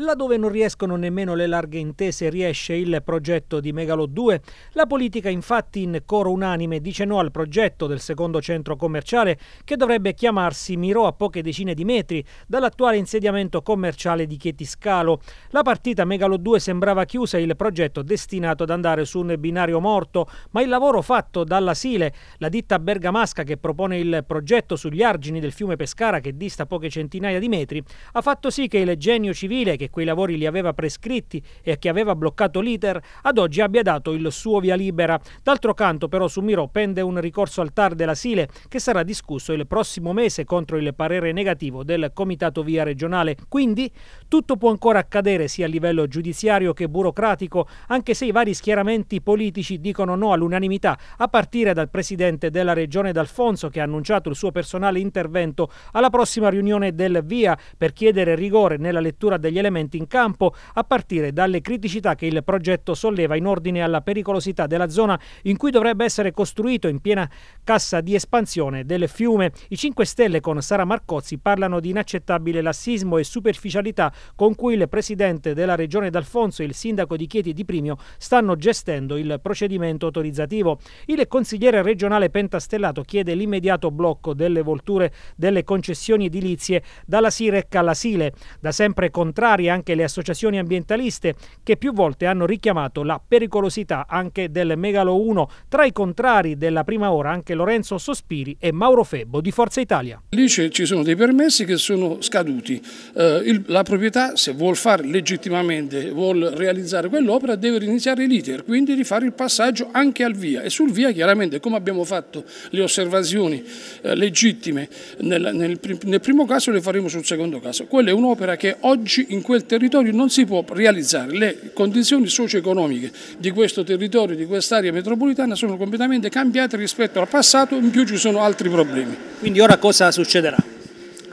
Laddove non riescono nemmeno le larghe intese riesce il progetto di Megalo 2. La politica infatti in coro unanime dice no al progetto del secondo centro commerciale che dovrebbe chiamarsi Mirò a poche decine di metri dall'attuale insediamento commerciale di Chietiscalo. La partita Megalo 2 sembrava chiusa e il progetto destinato ad andare su un binario morto, ma il lavoro fatto dalla Sile, la ditta bergamasca che propone il progetto sugli argini del fiume Pescara che dista poche centinaia di metri, ha fatto sì che il genio civile che che quei lavori li aveva prescritti e che aveva bloccato l'iter, ad oggi abbia dato il suo via libera. D'altro canto però su Miro pende un ricorso al TAR della Sile che sarà discusso il prossimo mese contro il parere negativo del Comitato Via Regionale. Quindi tutto può ancora accadere sia a livello giudiziario che burocratico, anche se i vari schieramenti politici dicono no all'unanimità, a partire dal presidente della regione D'Alfonso che ha annunciato il suo personale intervento alla prossima riunione del Via per chiedere rigore nella lettura degli elementi interventi in campo a partire dalle criticità che il progetto solleva in ordine alla pericolosità della zona in cui dovrebbe essere costruito in piena cassa di espansione del fiume. I 5 Stelle con Sara Marcozzi parlano di inaccettabile lassismo e superficialità con cui il presidente della regione D'Alfonso e il sindaco di Chieti di Primio stanno gestendo il procedimento autorizzativo. Il consigliere regionale Pentastellato chiede l'immediato blocco delle volture delle concessioni edilizie dalla Sirec alla Sile, da sempre contraria poi anche le associazioni ambientaliste che più volte hanno richiamato la pericolosità anche del Megalo 1. Tra i contrari della prima ora anche Lorenzo Sospiri e Mauro Febbo di Forza Italia. Lì ci sono dei permessi che sono scaduti. Eh, il, la proprietà se vuol fare legittimamente, vuol realizzare quell'opera deve iniziare l'iter, quindi rifare il passaggio anche al via e sul via chiaramente come abbiamo fatto le osservazioni eh, legittime nel, nel, nel primo caso le faremo sul secondo caso. Quella è un'opera che oggi in questo quel territorio non si può realizzare. Le condizioni socio-economiche di questo territorio, di quest'area metropolitana sono completamente cambiate rispetto al passato, in più ci sono altri problemi. Quindi ora cosa succederà?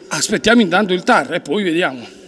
Aspettiamo intanto il TAR e poi vediamo.